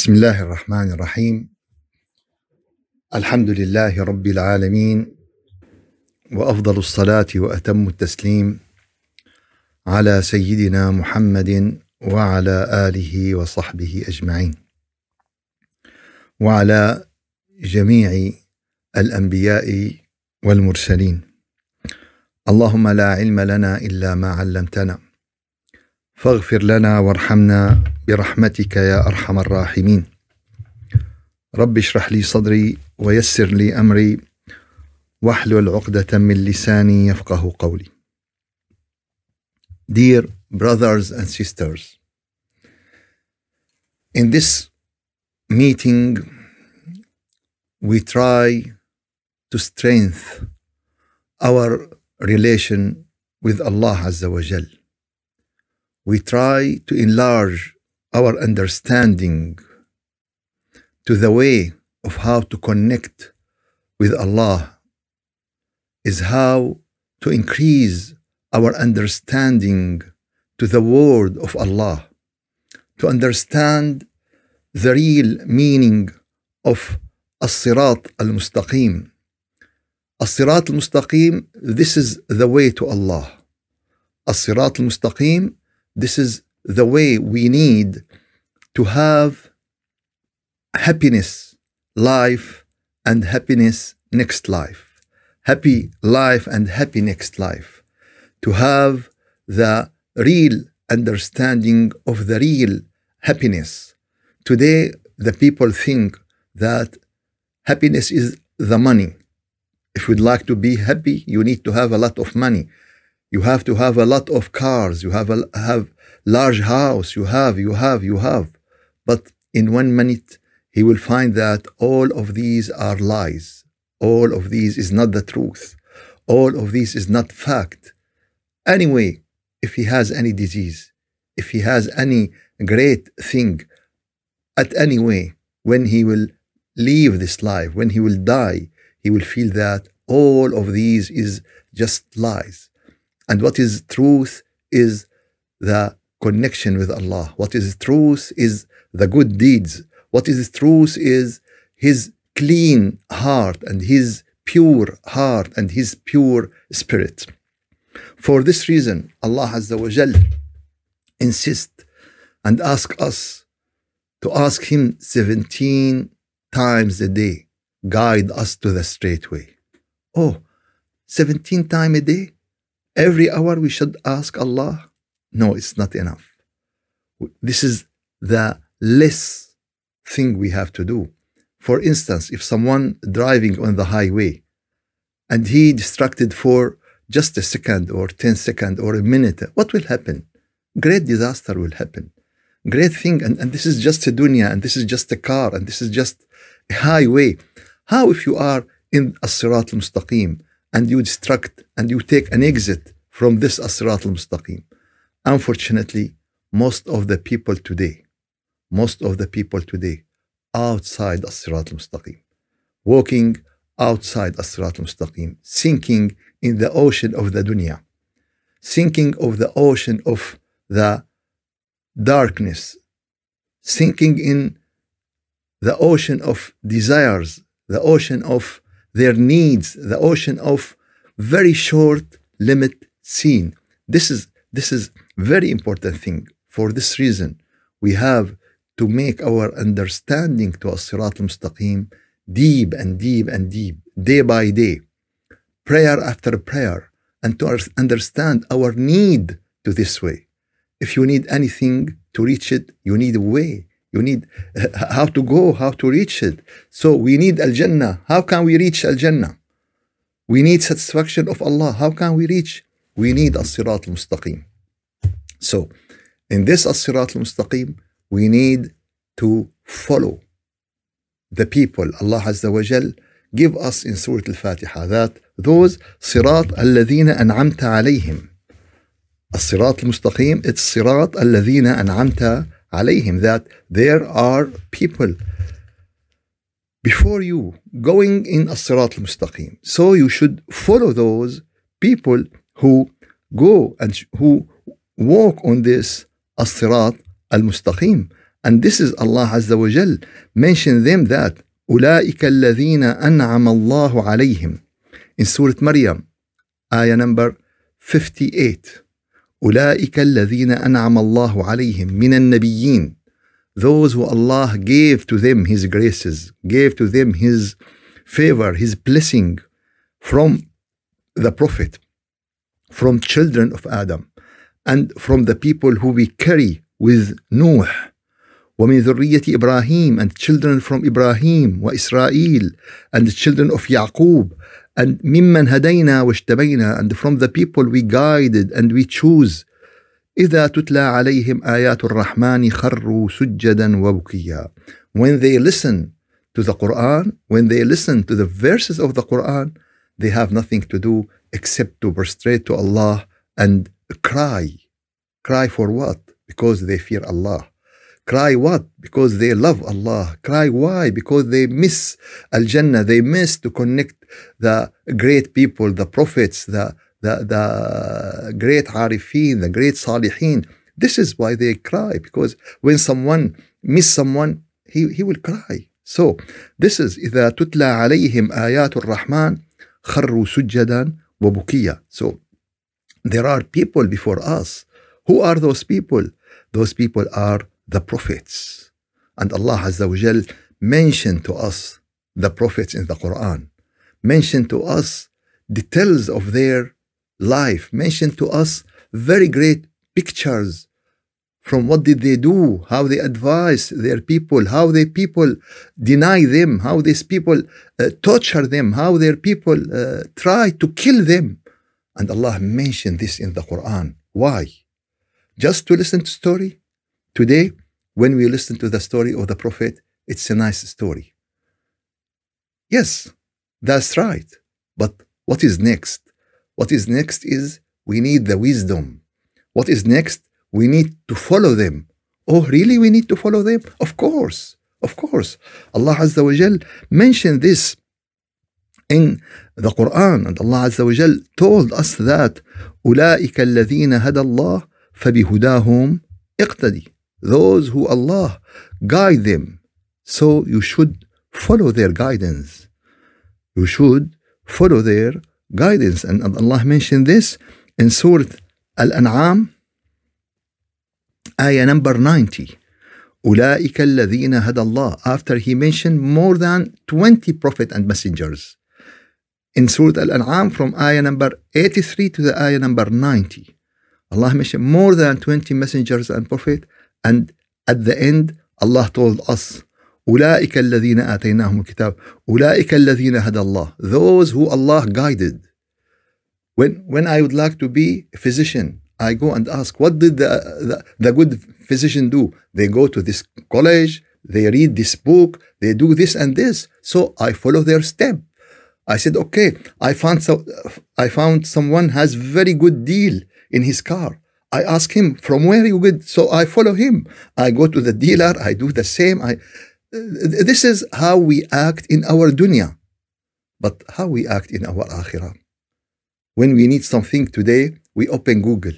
بسم الله الرحمن الرحيم الحمد لله رب العالمين وافضل الصلاه واتم التسليم على سيدنا محمد وعلى اله وصحبه اجمعين وعلى جميع الانبياء والمرسلين اللهم لا علم لنا الا ما علمتنا فاغفر لنا وارحمنا برحمتك يا ارحم الراحمين رب اشرح لي صدري ويسر لي امري واحلل عقده من لساني يفقه قولي Dear brothers and sisters in this meeting we try to strengthen our relation with Allah Azza wa Jalla we try to enlarge our understanding to the way of how to connect with Allah is how to increase our understanding to the word of Allah to understand the real meaning of al-sirat as sirat al-mustaqim. this is the way to Allah Al-sirat al-mustaqim. This is the way we need to have happiness life and happiness next life. Happy life and happy next life. To have the real understanding of the real happiness. Today, the people think that happiness is the money. If you'd like to be happy, you need to have a lot of money. You have to have a lot of cars. You have a have large house. You have, you have, you have. But in one minute, he will find that all of these are lies. All of these is not the truth. All of these is not fact. Anyway, if he has any disease, if he has any great thing, at any way, when he will leave this life, when he will die, he will feel that all of these is just lies. And what is truth is the connection with Allah. What is truth is the good deeds. What is truth is his clean heart and his pure heart and his pure spirit. For this reason, Allah Azza wa Jal insists and asks us to ask Him 17 times a day, guide us to the straight way. Oh, 17 times a day? Every hour we should ask Allah. No, it's not enough. This is the less thing we have to do. For instance, if someone driving on the highway and he distracted for just a second or ten second or a minute, what will happen? Great disaster will happen. Great thing, and, and this is just a dunya, and this is just a car, and this is just a highway. How if you are in as-sirat al-mustaqim, and you destruct and you take an exit from this Asrat al Mustaqim. Unfortunately, most of the people today, most of the people today outside Asrat al Mustaqim, walking outside Asrat al Mustaqim, sinking in the ocean of the dunya, sinking of the ocean of the darkness, sinking in the ocean of desires, the ocean of their needs, the ocean of very short limit seen. This is this is very important thing. For this reason, we have to make our understanding to As-Sirat al-Mustaqim deep and deep and deep, day by day, prayer after prayer, and to understand our need to this way. If you need anything to reach it, you need a way. You need how to go, how to reach it. So we need Al Jannah. How can we reach Al Jannah? We need satisfaction of Allah. How can we reach? We need As Sirat al Mustaqim. So, in this As Sirat al Mustaqim, we need to follow the people. Allah Azza wa Jal give us in Surah Al Fatiha that those Sirat الذين أنعمت عليهم. As Sirat al Mustaqim, it's Sirat الذين أنعمت عليهم. عليهم that there are people before you going in al-sirat al-mustaqim, so you should follow those people who go and who walk on this al-sirat al-mustaqim, and this is Allah Azza wa Jal mention them that أولئك الذين أنعم Allahu alayhim in Surah Maryam ayah number 58 أولئك الذين أنعم الله عليهم من النبيين those who Allah gave to them His graces, gave to them His favor, His blessing from the Prophet, from children of Adam, and from the people who we carry with No`ah, ومن ذرية إبراهيم and children from Ibrahim وإسرائيل and the children of Yaqub and ممن هدينا واجتبينا and from the people we guided and we choose إذا تتلى عليهم آيات الرحمن خروا سجدا وبكيا when they listen to the Quran when they listen to the verses of the Quran they have nothing to do except to prostrate to Allah and cry cry for what because they fear Allah Cry what? Because they love Allah. Cry why? Because they miss Al Jannah. They miss to connect the great people, the prophets, the, the, the great arifin, the great salihin. This is why they cry because when someone miss someone, he, he will cry. So this is إذا تتلى عليهم آيات الرحمن خروا سجدا وبكيا. So there are people before us. Who are those people? Those people are the prophets. And Allah Azza wa Jal mentioned to us the prophets in the Quran, mentioned to us details of their life, mentioned to us very great pictures from what did they do, how they advise their people, how their people deny them, how these people uh, torture them, how their people uh, try to kill them. And Allah mentioned this in the Quran. Why? Just to listen to story? Today, when we listen to the story of the prophet, it's a nice story. Yes, that's right. But what is next? What is next is we need the wisdom. What is next? We need to follow them. Oh, really? We need to follow them? Of course. Of course. Allah Azza wa Jal mentioned this in the Quran and Allah Azza wa Jal told us that أولئك الذين هدى الله فبهداهم اقتدي those who Allah guide them. So you should follow their guidance. You should follow their guidance. And Allah mentioned this in Surah Al-An'am, ayah number 90. أولئك الذين هدى الله after he mentioned more than 20 prophet and messengers in Surah Al-An'am from ayah number 83 to the ayah number 90 Allah mentioned more than 20 messengers and prophet and at the end, Allah told us, أولئك الذين آتيناهم الكتاب أولئك الذين هدى الله those who Allah guided when when I would like to be a physician I go and ask what did the, the, the good physician do they go to this college they read this book they do this and this so I follow their step I said okay I found so I found someone has very good deal in his car I ask him, from where you get? So I follow him. I go to the dealer. I do the same. I, uh, this is how we act in our dunya. But how we act in our akhirah. When we need something today, we open Google.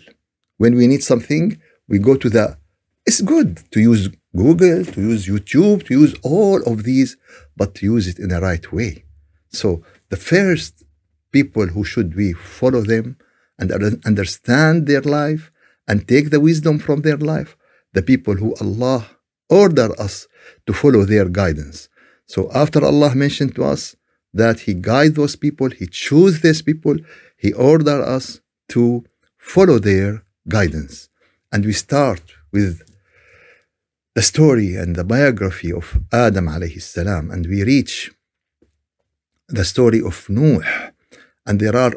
When we need something, we go to the, it's good to use Google, to use YouTube, to use all of these, but to use it in the right way. So the first people who should we follow them and understand their life and take the wisdom from their life, the people who Allah order us to follow their guidance. So after Allah mentioned to us that He guide those people, He choose these people, He order us to follow their guidance. And we start with the story and the biography of Adam alayhi salam, and we reach the story of Noah, and there are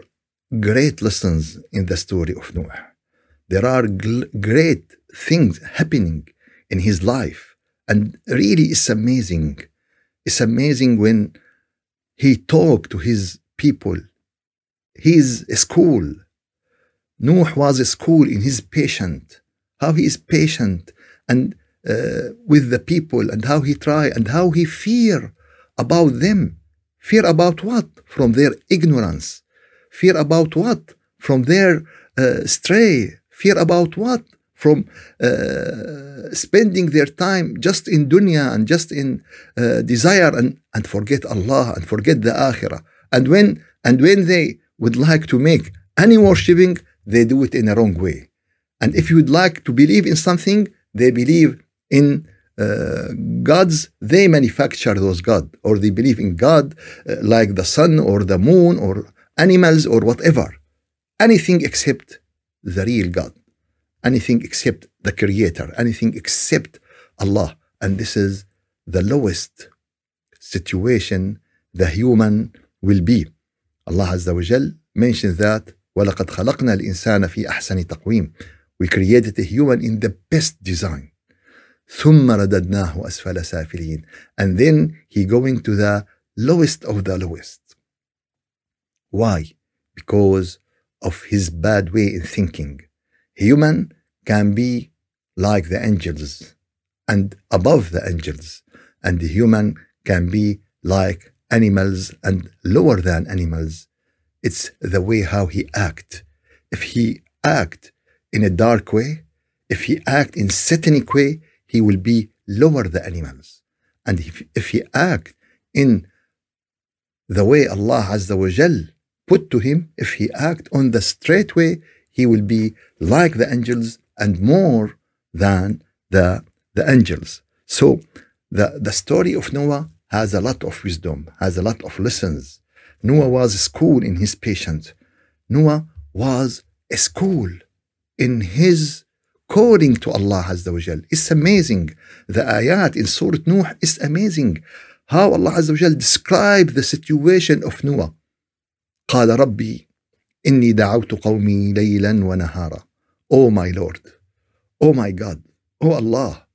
great lessons in the story of Noah. There are great things happening in his life. And really, it's amazing. It's amazing when he talked to his people. His school. Nuh was a school in his patient. How he is patient and uh, with the people and how he try and how he fear about them. Fear about what? From their ignorance. Fear about what? From their uh, stray Fear about what? From uh, spending their time just in dunya and just in uh, desire and, and forget Allah and forget the akhirah. And when, and when they would like to make any worshipping, they do it in a wrong way. And if you would like to believe in something, they believe in uh, gods they manufacture those god or they believe in god uh, like the sun or the moon or animals or whatever anything except the real God, anything except the Creator, anything except Allah. And this is the lowest situation the human will be. Allah Azza wa Jal mentions that وَلَقَدْ خَلَقْنَا الْإِنسَانَ فِي أَحْسَنِ تَقْوِيمٍ We created a human in the best design. ثُمَّ رَدَدْنَاهُ أَسْفَلَ سَافِلِينَ And then he going to the lowest of the lowest. Why? Because of his bad way in thinking. Human can be like the angels and above the angels, and the human can be like animals and lower than animals. It's the way how he act. If he act in a dark way, if he act in satanic way, he will be lower the animals. And if, if he act in the way Allah Azza wa Jal put to him if he act on the straight way he will be like the angels and more than the the angels so the the story of noah has a lot of wisdom has a lot of lessons noah was school in his patience noah was a school in his calling to Allah Azza wa Jal. It's amazing. The ayat in Surah noah is amazing. How Allah Azza wa Jal described the situation of Noah. قال ربي إني دعوت قومي ليلا ونهارا Oh my Lord Oh my God Oh Allah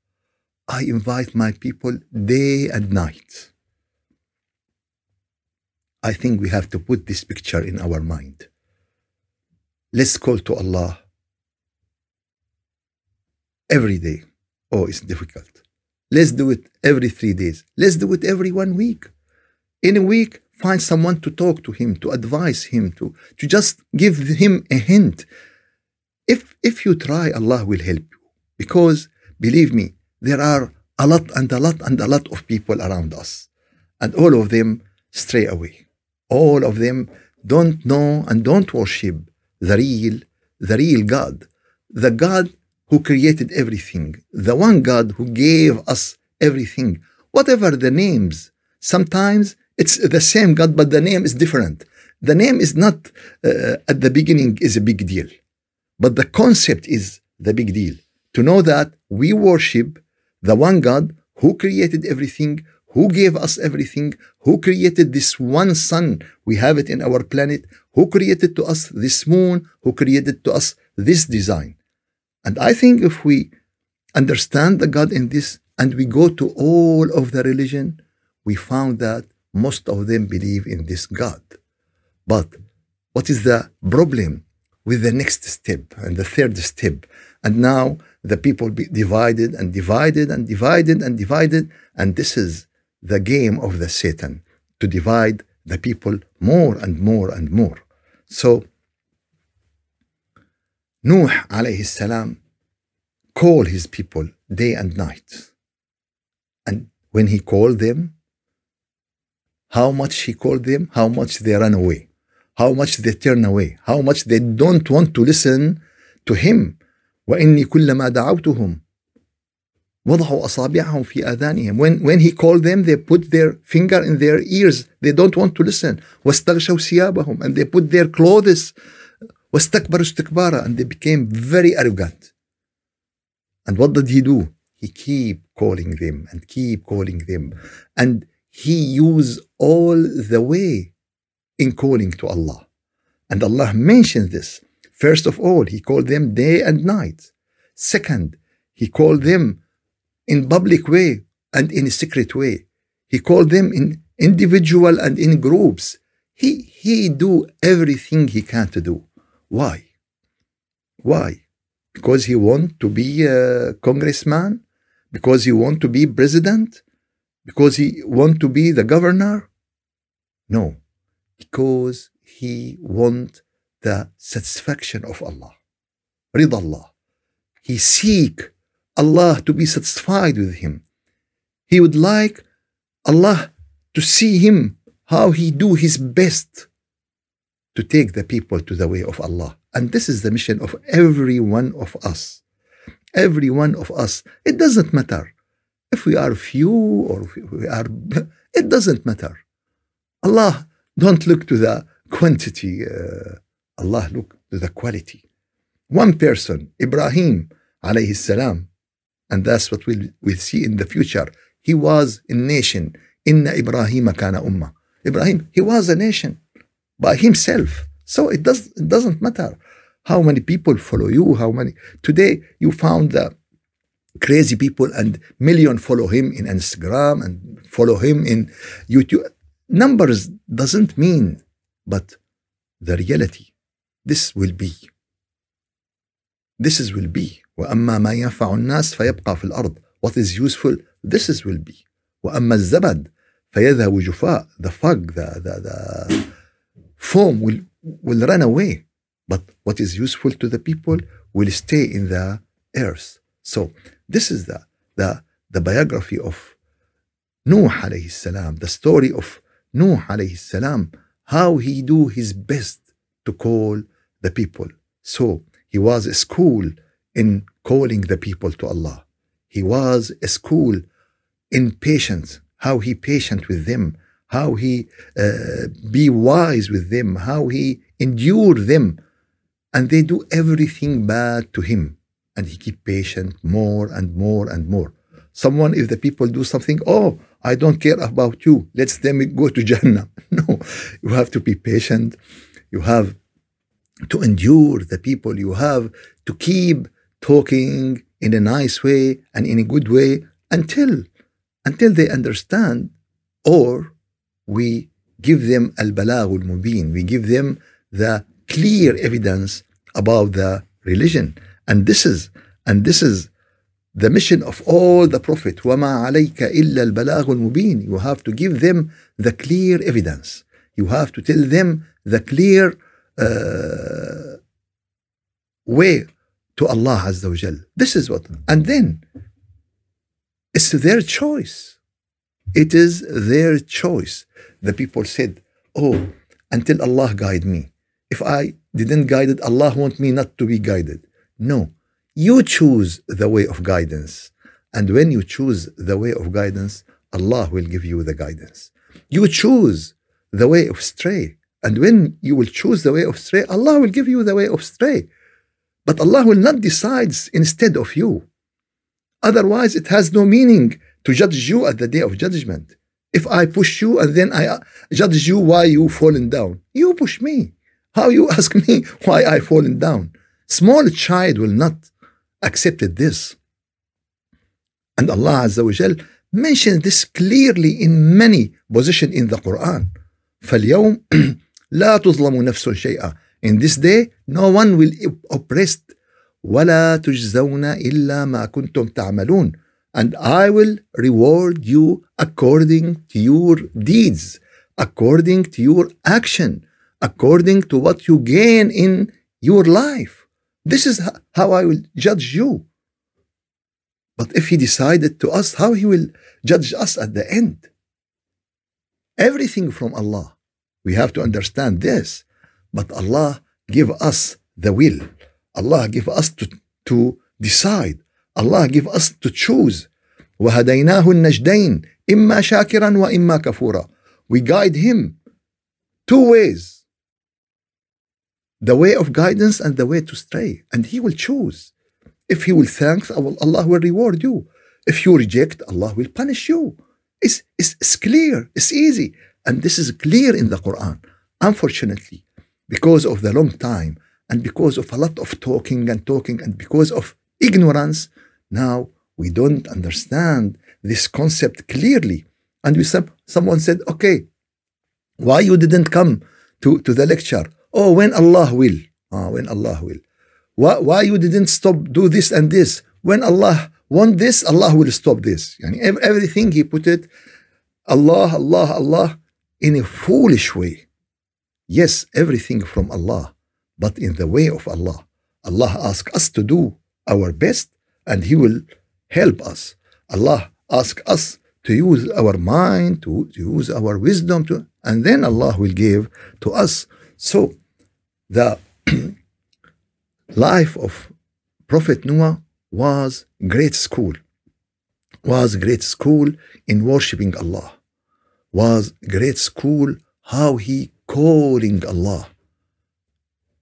I invite my people day and night I think we have to put this picture in our mind Let's call to Allah every day Oh it's difficult Let's do it every three days Let's do it every one week In a week find someone to talk to him, to advise him, to, to just give him a hint. If, if you try, Allah will help you. Because believe me, there are a lot and a lot and a lot of people around us. And all of them stray away. All of them don't know and don't worship the real, the real God, the God who created everything, the one God who gave us everything, whatever the names. Sometimes it's the same God, but the name is different. The name is not uh, at the beginning is a big deal, but the concept is the big deal. To know that we worship the one God who created everything, who gave us everything, who created this one sun, we have it in our planet, who created to us this moon, who created to us this design. And I think if we understand the God in this and we go to all of the religion, we found that most of them believe in this God. But what is the problem with the next step and the third step? And now the people be divided and divided and divided and divided. And this is the game of the Satan to divide the people more and more and more. So Nuh alayhi salam called his people day and night. And when he called them, how much he called them, how much they run away, how much they turn away, how much they don't want to listen to him. وإني كلما دعوتهم وضعوا أصابعهم في آذانهم when, when he called them they put their finger in their ears they don't want to listen واستغشوا ثيابهم and they put their clothes واستكبروا استكبارا and they became very arrogant and what did he do he keep calling them and keep calling them and he used all the way in calling to Allah. And Allah mentions this. First of all, He called them day and night. Second, He called them in public way and in secret way. He called them in individual and in groups. He, he do everything he can to do. Why? Why? Because he want to be a congressman? Because he want to be president? Because he want to be the governor? No, because he want the satisfaction of Allah, رضا Allah. He seek Allah to be satisfied with him. He would like Allah to see him how he do his best to take the people to the way of Allah. And this is the mission of every one of us. Every one of us. It doesn't matter if we are few or we are, it doesn't matter. Allah don't look to the quantity. Uh, Allah look to the quality. One person, Ibrahim alayhi salam, and that's what we'll, we'll see in the future. He was a nation. Inna Ibrahim kana umma Ibrahim, he was a nation by himself. So it, does, it doesn't matter how many people follow you, how many. Today, you found that crazy people and million follow him in Instagram and follow him in YouTube. Numbers doesn't mean, but the reality. This will be. This is will be. وأما ما ينفع الناس فيبقى في الأرض. What is useful, this is will be. وأما الزبد فيذهب جفاء. The fog, the, the, the foam will, will run away. But what is useful to the people will stay in the earth. So this is the, the, the biography of Nuh alayhi salam, the story of Nuh alayhi salam, how he do his best to call the people. So he was a school in calling the people to Allah. He was a school in patience, how he patient with them, how he uh, be wise with them, how he endure them. And they do everything bad to him and he keep patient more and more and more. Someone, if the people do something, oh, I don't care about you. Let's them go to Jannah. No, you have to be patient. You have to endure the people. You have to keep talking in a nice way and in a good way until until they understand, or we give them al balagh al mubin. We give them the clear evidence about the religion. And this is and this is the mission of all the prophet وَمَا عَلَيْكَ إِلَّا الْبَلَاغُ الْمُبِينُ You have to give them the clear evidence. You have to tell them the clear uh, way to Allah Azza wa Jal. This is what. And then it's their choice. It is their choice. The people said, "Oh, until Allah guide me. If I didn't guide it, Allah want me not to be guided." No, you choose the way of guidance. And when you choose the way of guidance, Allah will give you the guidance. You choose the way of stray. And when you will choose the way of stray, Allah will give you the way of stray. But Allah will not decide instead of you. Otherwise, it has no meaning to judge you at the day of judgment. If I push you and then I uh, judge you why you fallen down, you push me. How you ask me why I fallen down? Small child will not accept this. And Allah Azza wa Jal mentioned this clearly in many positions in the Quran. فَالْيَوْمْ لَا تُظْلَمُ نَفْسٌ شَيْئًا In this day, no one will be oppressed. وَلَا تُجْزَوْنَ إِلَّا مَا كُنْتُمْ تَعْمَلُونَ And I will reward you according to your deeds, according to your action, according to what you gain in your life. This is how I will judge you. But if he decided to us, how he will judge us at the end? Everything from Allah. We have to understand this. But Allah give us the will. Allah give us to, to decide. Allah give us to choose. وهديناه النجدين إما شاكرا وإما كفورا. We guide him two ways the way of guidance and the way to stray. And He will choose. If He will thank, Allah will reward you. If you reject, Allah will punish you. It's, it's, it's clear, it's easy. And this is clear in the Quran. Unfortunately, because of the long time and because of a lot of talking and talking and because of ignorance, now we don't understand this concept clearly. And we, someone said, okay, why you didn't come to, to the lecture? Oh, when Allah will. Ah, when Allah will. Why, why you didn't stop do this and this? When Allah want this, Allah will stop this. Yani everything he put it, Allah, Allah, Allah, in a foolish way. Yes, everything from Allah, but in the way of Allah. Allah ask us to do our best and He will help us. Allah ask us to use our mind, to, to use our wisdom, to, and then Allah will give to us. So the life of Prophet Noah was great school, was great school in worshiping Allah, was great school how he calling Allah.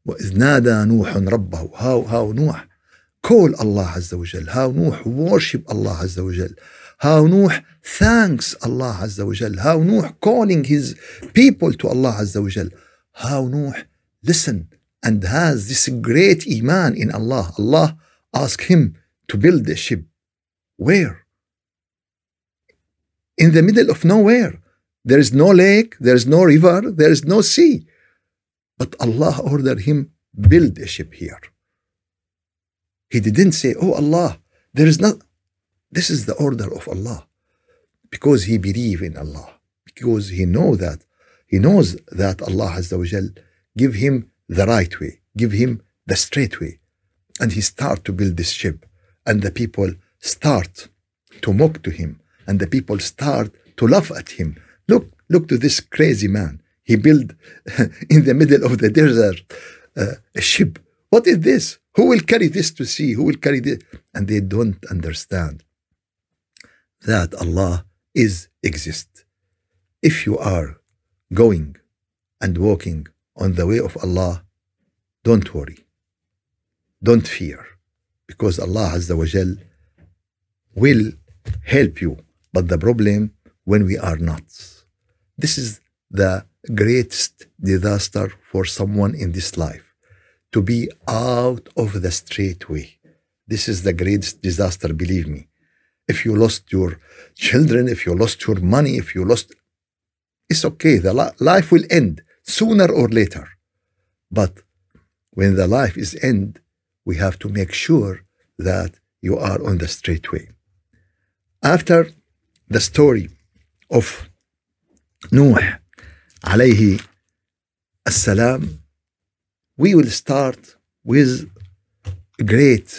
وإذ نادى نوح ربه how how نوح call Allah عز وجل how نوح worship Allah عز وجل how Nuh thanks Allah Azza wa Jal, how Nuh calling his people to Allah Azza wa Jal, how Nuh listen and has this great iman in Allah. Allah asked him to build a ship. Where? In the middle of nowhere. There is no lake, there is no river, there is no sea. But Allah ordered him build a ship here. He didn't say, "Oh Allah, there is not." This is the order of Allah, because he believe in Allah, because he know that he knows that Allah Azza wa Jal give him the right way, give him the straight way. And he start to build this ship. And the people start to mock to him. And the people start to laugh at him. Look, look to this crazy man. He built in the middle of the desert uh, a ship. What is this? Who will carry this to sea? Who will carry this? And they don't understand that Allah is exist. If you are going and walking on the way of Allah, don't worry. Don't fear. Because Allah Azza wa Jal will help you. But the problem when we are not. This is the greatest disaster for someone in this life. To be out of the straight way. This is the greatest disaster, believe me. If you lost your children, if you lost your money, if you lost, it's okay. The life will end sooner or later. But when the life is end, we have to make sure that you are on the straight way. After the story of Noah alayhi assalam, we will start with great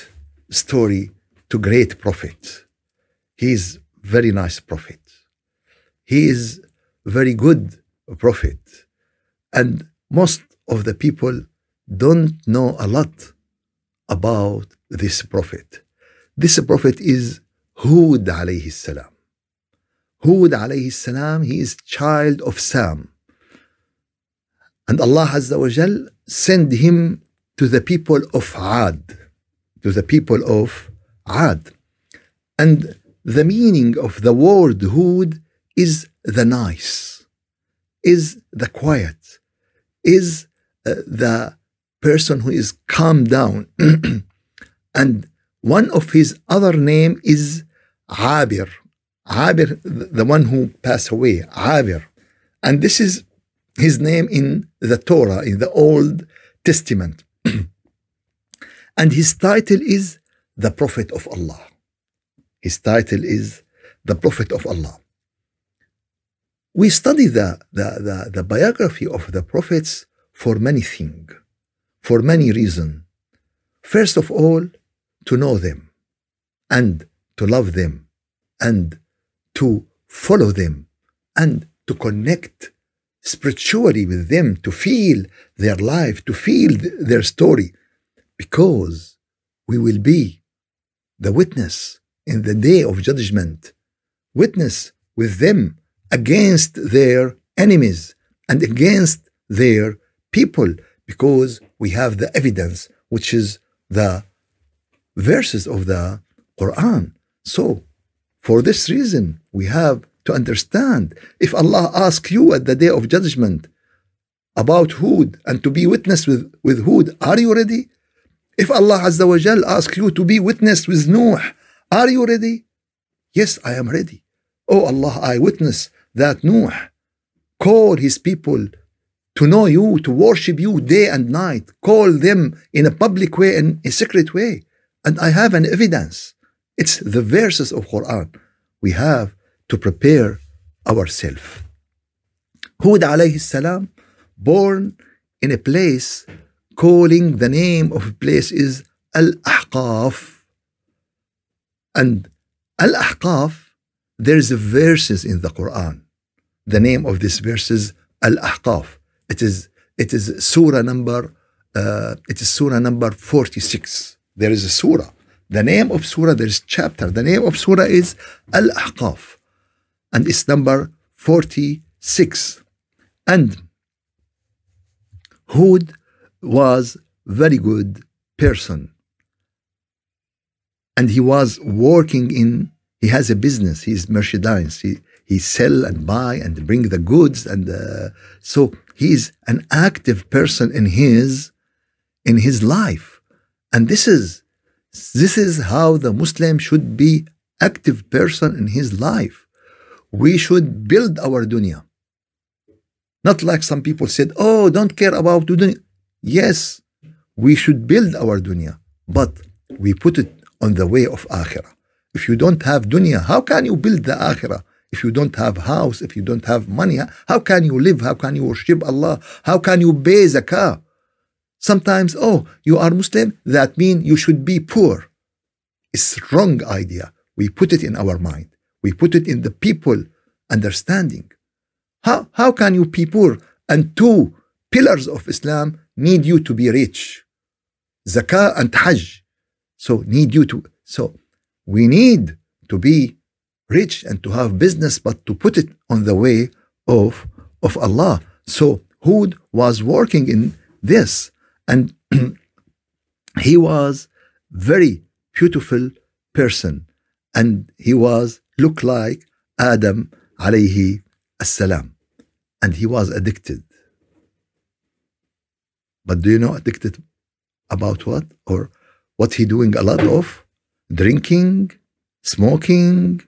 story to great prophet. He is very nice prophet. He is very good prophet. And most of the people don't know a lot about this prophet. This prophet is Hud alayhi salam. Hud alayhi salam, he is child of Sam. And Allah Azza wa Jal sent him to the people of Ad, to the people of Ad. And the meaning of the word Hud is the nice, is the quiet, is uh, the person who is calmed down. and one of his other name is Abir. Abir, the one who passed away, Abir. And this is his name in the Torah, in the Old Testament. and his title is the Prophet of Allah. His title is the Prophet of Allah. We study the, the, the, the biography of the prophets for many things, for many reasons. First of all, to know them and to love them and to follow them and to connect spiritually with them, to feel their life, to feel their story, because we will be the witness in the day of judgment, witness with them against their enemies and against their people because we have the evidence, which is the verses of the Quran. So, for this reason, we have to understand if Allah asks you at the day of judgment about hood and to be witness with, with Hud, are you ready? If Allah Azza wa Jal asks you to be witness with Noah, are you ready? Yes, I am ready. Oh Allah, I witness that Nuh called his people to know you, to worship you day and night, call them in a public way and a secret way. And I have an evidence. It's the verses of Quran. We have to prepare ourselves. Hud alayhi salam, born in a place, calling the name of a place is Al-Ahqaf. And Al-Ahqaf there is a verses in the Quran. The name of this verse is Al-Ahqaf. It is it is surah number uh, it is surah number 46. There is a surah. The name of surah there is chapter. The name of surah is Al-Ahqaf and it's number 46. And Hud was very good person and he was working in he has a business. He's merchandise. He, he sell and buy and bring the goods. And uh, so he's an active person in his, in his life. And this is, this is how the Muslim should be active person in his life. We should build our dunya. Not like some people said, oh, don't care about dunya. Yes, we should build our dunya, but we put it on the way of akhirah. If you don't have dunya, how can you build the akhirah? If you don't have house, if you don't have money, how can you live? How can you worship Allah? How can you pay zakah? Sometimes, oh, you are Muslim, that means you should be poor. It's wrong idea. We put it in our mind. We put it in the people understanding. How, how can you be poor? And two pillars of Islam need you to be rich. Zakah and Hajj. So need you to so we need to be rich and to have business, but to put it on the way of, of Allah. So Hud was working in this, and he was very beautiful person, and he was look like Adam alayhi assalam, and he was addicted. But do you know addicted about what or what he doing a lot of? drinking, smoking,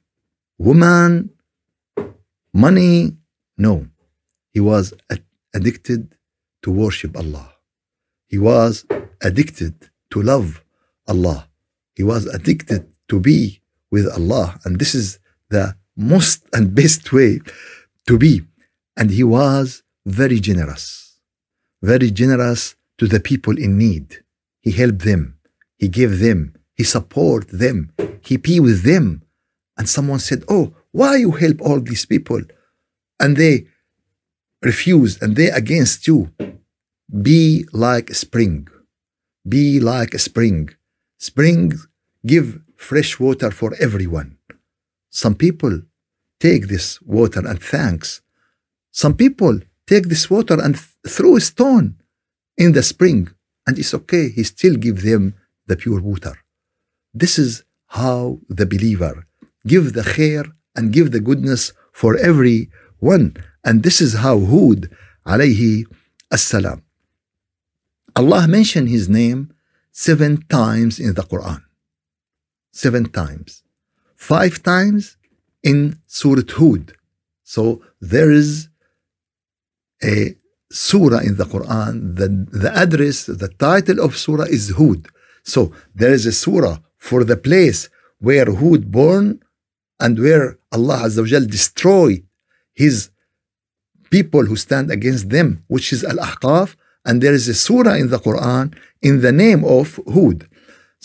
woman, money. No, he was addicted to worship Allah. He was addicted to love Allah. He was addicted to be with Allah. And this is the most and best way to be. And he was very generous, very generous to the people in need. He helped them, he gave them, he support them. He be with them. And someone said, "Oh, why you help all these people?" And they refused and they against you. Be like spring. Be like spring. Spring give fresh water for everyone. Some people take this water and thanks. Some people take this water and th throw a stone in the spring, and it's okay. He still give them the pure water. This is how the believer give the khair and give the goodness for every one. And this is how Hud alayhi assalam. Allah mentioned his name seven times in the Quran. Seven times. Five times in Surah Hud. So there is a surah in the Quran. The, the address, the title of surah is Hud. So there is a surah for the place where Hud born and where Allah Azza wa destroyed his people who stand against them, which is Al-Ahqaf, and there is a surah in the Quran in the name of Hud.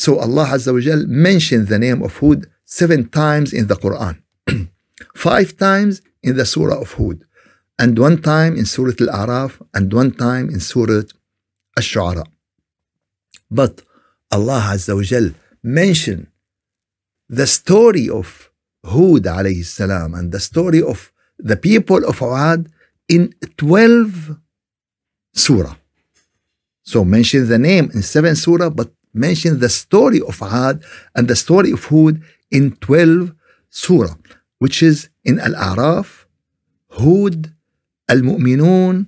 So Allah Azza wa mentioned the name of Hud seven times in the Quran, five times in the surah of Hud, and one time in Surah Al-Araf, and one time in Surah al shuara But Allah Azza wa mention the story of Hud alayhi salam and the story of the people of Aad in 12 surah. So mention the name in seven surah, but mention the story of Ad and the story of Hud in 12 surah, which is in Al-A'raf, Al-Shu'ara, المؤمنون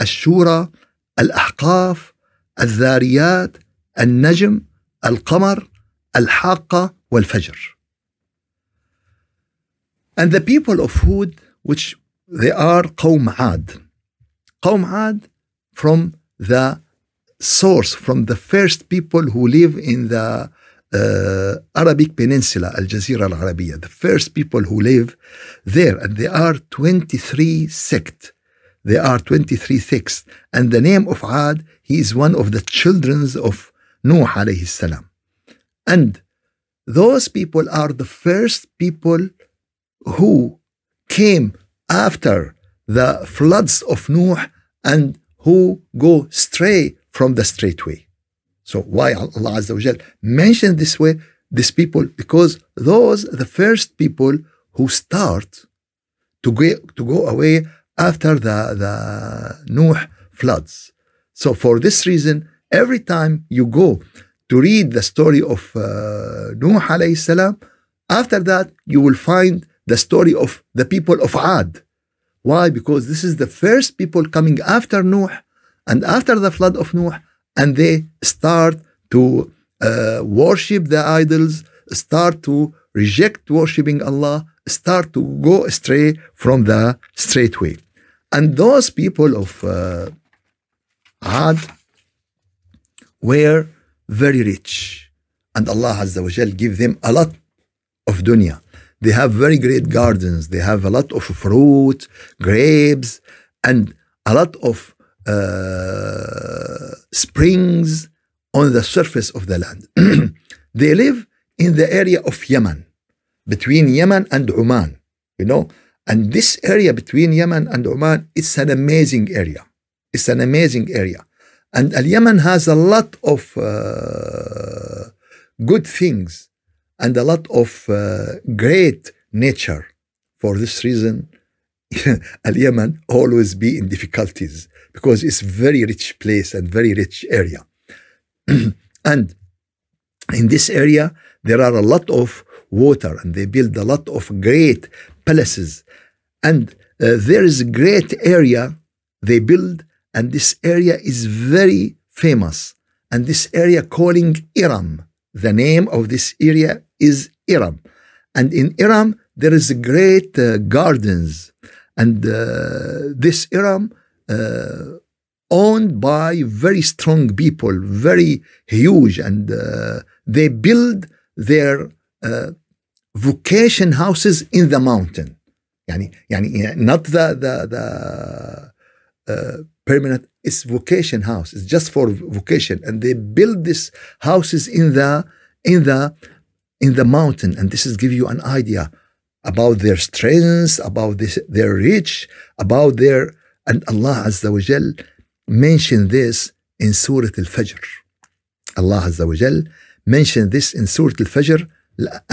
Al-Shura, Al-Ahqaf. الذاريات النجم القمر الحاقة والفجر And the people of Hud which they are قوم عاد قوم عاد from the source from the first people who live in the uh, Arabic Peninsula, Al Jazeera Al Arabiya, the first people who live there, and they are 23 sect. There are 23 texts. And the name of Ad, he is one of the children of Nuh alayhi salam. And those people are the first people who came after the floods of Nuh and who go stray from the straight way. So why Allah Azza wa mentioned this way, these people? Because those the first people who start to go, to go away after the, the Nuh floods. So for this reason, every time you go to read the story of uh, Nuh alayhi salam, after that you will find the story of the people of Ad. Why? Because this is the first people coming after Nuh and after the flood of Nuh, and they start to uh, worship the idols, start to reject worshiping Allah, start to go astray from the straight way. And those people of uh, Ad were very rich. And Allah Azza wa Jal give them a lot of dunya. They have very great gardens. They have a lot of fruit, grapes, and a lot of uh, springs on the surface of the land. they live in the area of Yemen, between Yemen and Oman. You know, and this area between Yemen and Oman, it's an amazing area. It's an amazing area. And Al Yemen has a lot of uh, good things and a lot of uh, great nature. For this reason, Al Yemen always be in difficulties because it's very rich place and very rich area. and in this area, there are a lot of water and they build a lot of great palaces and uh, there is a great area they build, and this area is very famous. And this area calling Iram. The name of this area is Iram. And in Iram, there is great uh, gardens. And uh, this Iram, uh, owned by very strong people, very huge, and uh, they build their uh, vocation houses in the mountain. يعني يعني not the the the uh, permanent it's vocation house it's just for vocation and they build these houses in the in the in the mountain and this is give you an idea about their strengths about this their reach about their and Allah Azza wa Jal mentioned this in Surah Al-Fajr Allah Azza wa Jal mentioned this in Surah Al-Fajr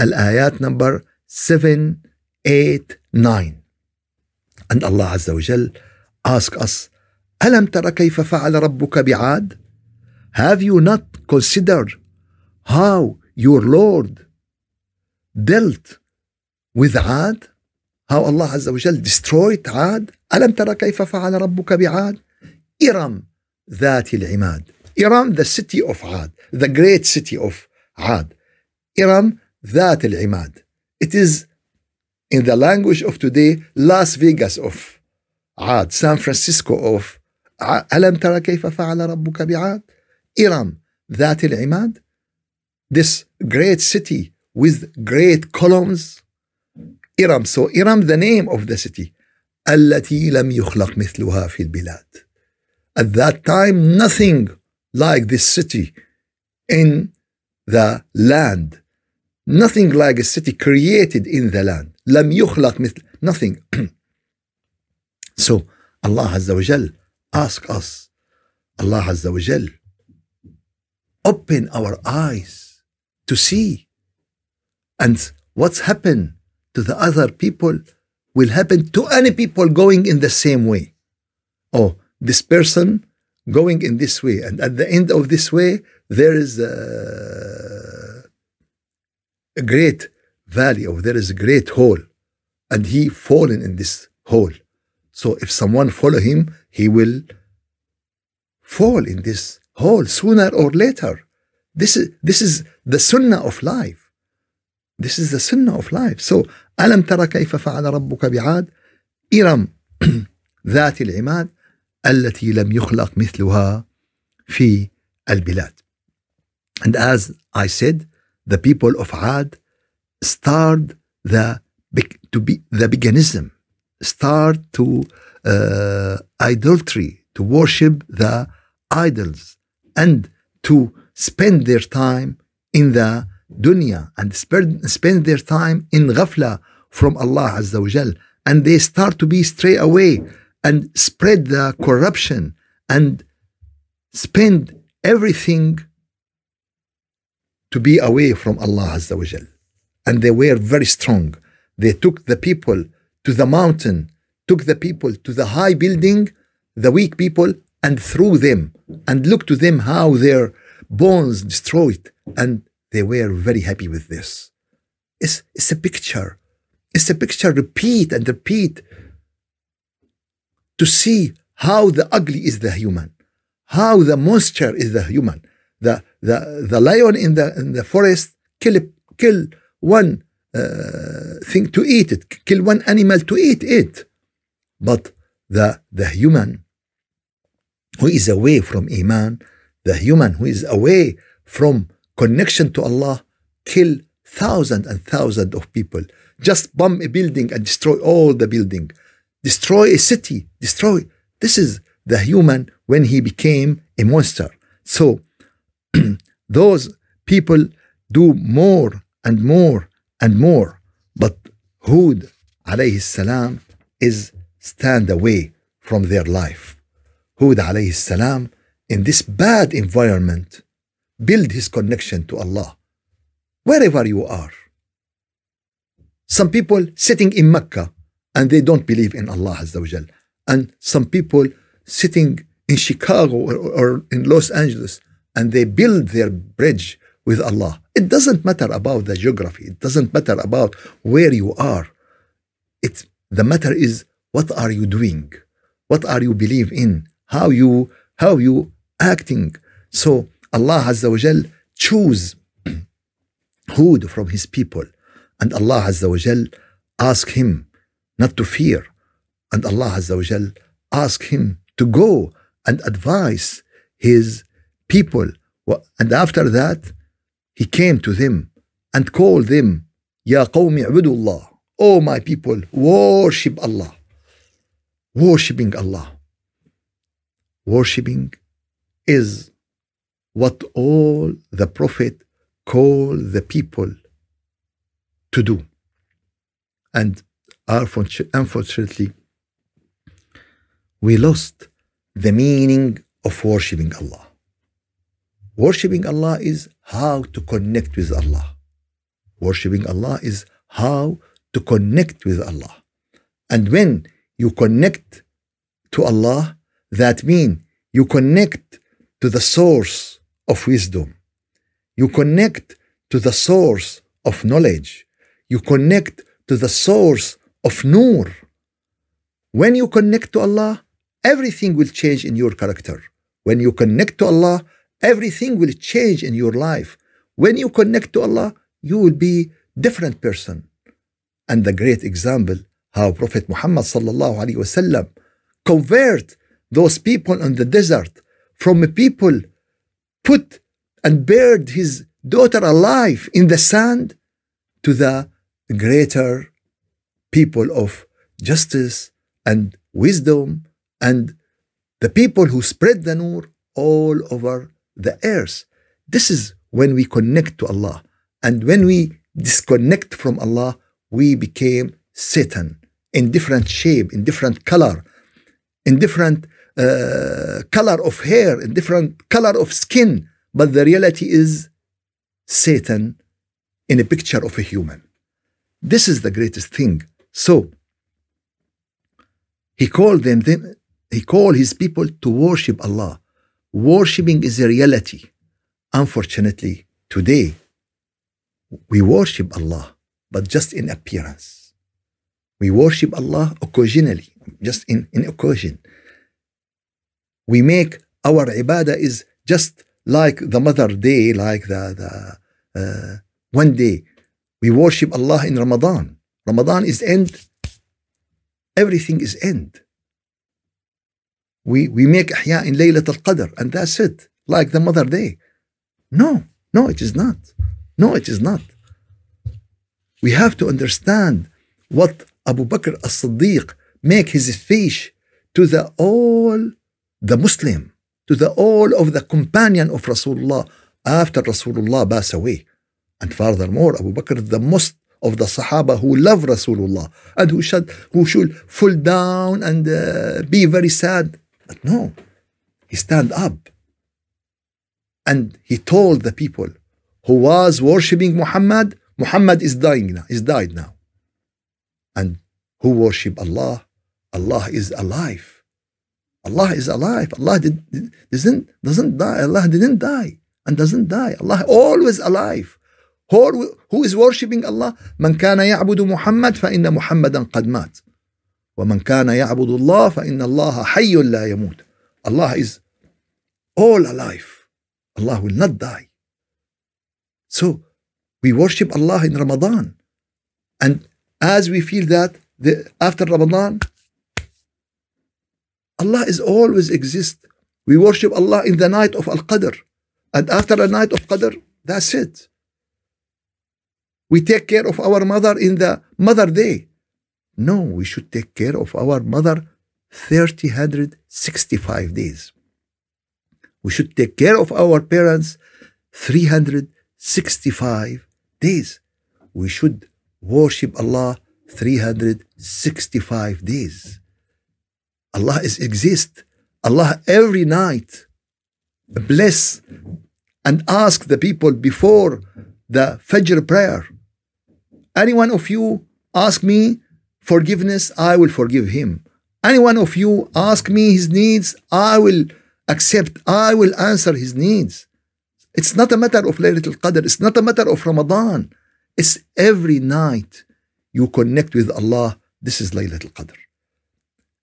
al-ayat number 7 8 9 Allah Azza wa وجل ask us ألم ترى كيف فعل ربك بعاد Have you not considered how your Lord dealt with Ad? How Allah Azza wa Jal destroyed Ad? ألم ترى كيف فعل ربك بعاد إرم ذات العماد إرم the city of Ad the great city of Iram إرم ذات العماد It is in the language of today Las Vegas of عاد San Francisco of ألم ترى كيف فعل ربك بعاد إرم ذات العماد this great city with great columns إرم so إرم the name of the city التي لم يخلق مثلها في البلاد at that time nothing like this city in the land nothing like a city created in the land لم يخلق مثل nothing so Allah Azza wa Jal ask us Allah Azza wa Jal open our eyes to see and what's happened to the other people will happen to any people going in the same way oh this person going in this way and at the end of this way there is a, a great valley over there is a great hole and he fallen in this hole so if someone follow him he will fall in this hole sooner or later this is this is the sunnah of life this is the sunnah of life so ألم ترى كيف فعل ربك بعاد إرم ذات العماد التي لم يخلق مثلها في البلاد and as I said the people of Ad start the to be the paganism, start to uh, idolatry, to worship the idols, and to spend their time in the dunya and spend, spend their time in ghafla from Allah Azza wa Jal. And they start to be stray away and spread the corruption and spend everything to be away from Allah Azza wa Jal and they were very strong. They took the people to the mountain, took the people to the high building, the weak people, and threw them. And looked to them how their bones destroyed. And they were very happy with this. It's, it's a picture. It's a picture, repeat and repeat, to see how the ugly is the human, how the monster is the human. The, the, the lion in the, in the forest kill, kill one uh, thing to eat it, kill one animal to eat it. But the, the human who is away from Iman, the human who is away from connection to Allah, kill thousands and thousands of people. Just bomb a building and destroy all the building. Destroy a city, destroy. This is the human when he became a monster. So those people do more and more and more. But Hud alayhi salam is stand away from their life. Hud alayhi salam in this bad environment build his connection to Allah wherever you are. Some people sitting in Mecca and they don't believe in Allah Azza wa Jal. And some people sitting in Chicago or, or in Los Angeles and they build their bridge with Allah. It doesn't matter about the geography, it doesn't matter about where you are. It's, the matter is what are you doing? What are you believe in? How you how you acting? So Allah Azza wa Jal choose Hud from his people and Allah Azza wa Jal ask him not to fear and Allah Azza wa Jal ask him to go and advise his people and after that he came to them and called them, Ya qawmi Allah, O my people, worship Allah. Worshipping Allah. Worshipping is what all the Prophet called the people to do. And unfortunately, we lost the meaning of worshipping Allah. Worshipping Allah is how to connect with Allah. Worshipping Allah is how to connect with Allah. And when you connect to Allah, that means you connect to the source of wisdom. You connect to the source of knowledge. You connect to the source of nur. When you connect to Allah, everything will change in your character. When you connect to Allah, Everything will change in your life. When you connect to Allah, you will be different person. And the great example how Prophet Muhammad sallallahu alaihi wasallam convert those people in the desert from a people put and buried his daughter alive in the sand to the greater people of justice and wisdom and the people who spread the nur all over the earth. This is when we connect to Allah. And when we disconnect from Allah, we became Satan in different shape, in different color, in different uh, color of hair, in different color of skin. But the reality is Satan in a picture of a human. This is the greatest thing. So he called them, them he called his people to worship Allah. Worshipping is a reality. Unfortunately, today, we worship Allah, but just in appearance. We worship Allah occasionally, just in, in occasion. We make our ibadah is just like the Mother Day, like the, the uh, one day. We worship Allah in Ramadan. Ramadan is end. Everything is end. We, we make Ihya in Laylatul Qadr and that's it, like the Mother Day. No, no, it is not. No, it is not. We have to understand what Abu Bakr as-Siddiq make his fish to the all the Muslim, to the all of the companion of Rasulullah after Rasulullah pass away. And furthermore, Abu Bakr the most of the Sahaba who love Rasulullah and who should who should fall down and uh, be very sad but no, he stand up and he told the people who was worshipping Muhammad, Muhammad is dying now, is died now. And who worship Allah, Allah is alive. Allah is alive. Allah did, doesn't, doesn't die. Allah didn't die and doesn't die. Allah always alive. Who, who is worshipping Allah? من كان يعبد Muhammad فإن Muhammadan qad mat. ومن كان يعبد الله فإن الله حي لا يموت الله is all alive الله will not die so we worship Allah in Ramadan and as we feel that the, after Ramadan Allah is always exist we worship Allah in the night of Al-Qadr and after the night of Qadr that's it we take care of our mother in the mother day No, we should take care of our mother 365 days. We should take care of our parents 365 days. We should worship Allah 365 days. Allah is exist. Allah every night bless and ask the people before the Fajr prayer. Any one of you ask me forgiveness, I will forgive him. Any one of you ask me his needs, I will accept, I will answer his needs. It's not a matter of Laylatul Qadr, it's not a matter of Ramadan. It's every night you connect with Allah. This is Laylatul Qadr.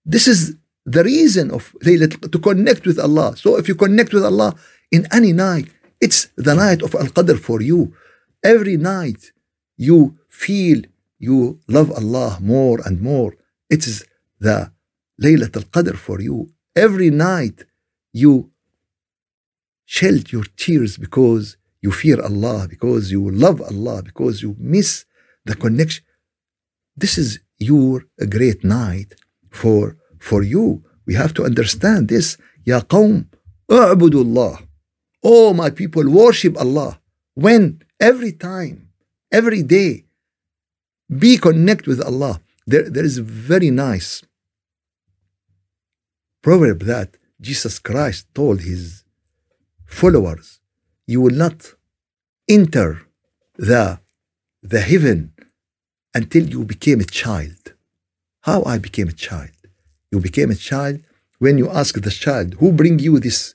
This is the reason of Laylatul to connect with Allah. So if you connect with Allah in any night, it's the night of Al Qadr for you. Every night you feel you love Allah more and more. It is the Laylat al Qadr for you. Every night you shed your tears because you fear Allah, because you love Allah, because you miss the connection. This is your great night for, for you. We have to understand this. Ya qawm, Allah. Oh, my people, worship Allah. When? Every time, every day. Be connect with Allah. There, there is a very nice proverb that Jesus Christ told his followers, you will not enter the, the heaven until you became a child. How I became a child? You became a child when you ask the child, who bring you this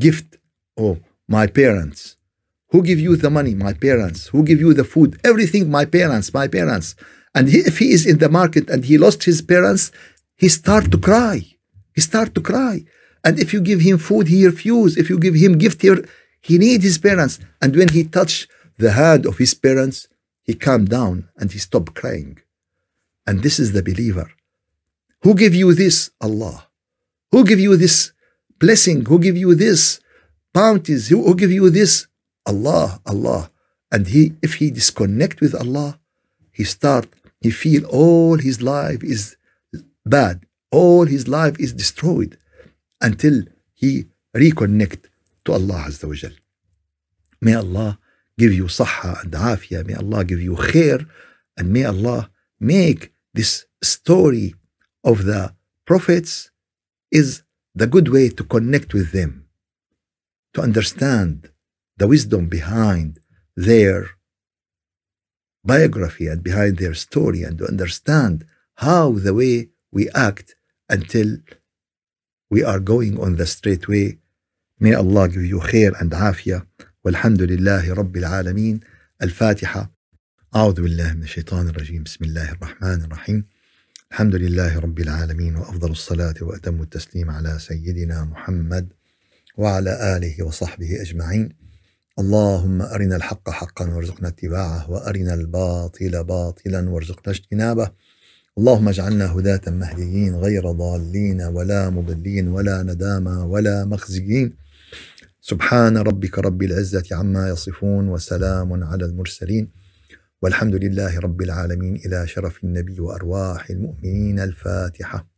gift? Oh, my parents. Who give you the money? My parents. Who give you the food? Everything, my parents, my parents. And he, if he is in the market and he lost his parents, he start to cry. He start to cry. And if you give him food, he refuse. If you give him gift, here, he need his parents. And when he touch the hand of his parents, he calm down and he stop crying. And this is the believer. Who give you this? Allah. Who give you this blessing? Who give you this bounties? Who, who give you this Allah, Allah. And he, if he disconnect with Allah, he start, he feel all his life is bad. All his life is destroyed until he reconnect to Allah Azza wa Jal. May Allah give you sahha and afia. May Allah give you khair. And may Allah make this story of the prophets is the good way to connect with them, to understand the wisdom behind their biography and behind their story and to understand how the way we act until we are going on the straight way. May Allah give you khair and afia. والحمد لله رب العالمين الفاتحة أعوذ بالله من الشيطان الرجيم بسم الله الرحمن الرحيم الحمد لله رب العالمين وأفضل الصلاة وأتم التسليم على سيدنا محمد وعلى آله وصحبه أجمعين اللهم ارنا الحق حقا وارزقنا اتباعه وارنا الباطل باطلا وارزقنا اجتنابه اللهم اجعلنا هداة مهديين غير ضالين ولا مضلين ولا ندامة ولا مخزيين سبحان ربك رب العزة عما يصفون وسلام على المرسلين والحمد لله رب العالمين إلى شرف النبي وأرواح المؤمنين الفاتحة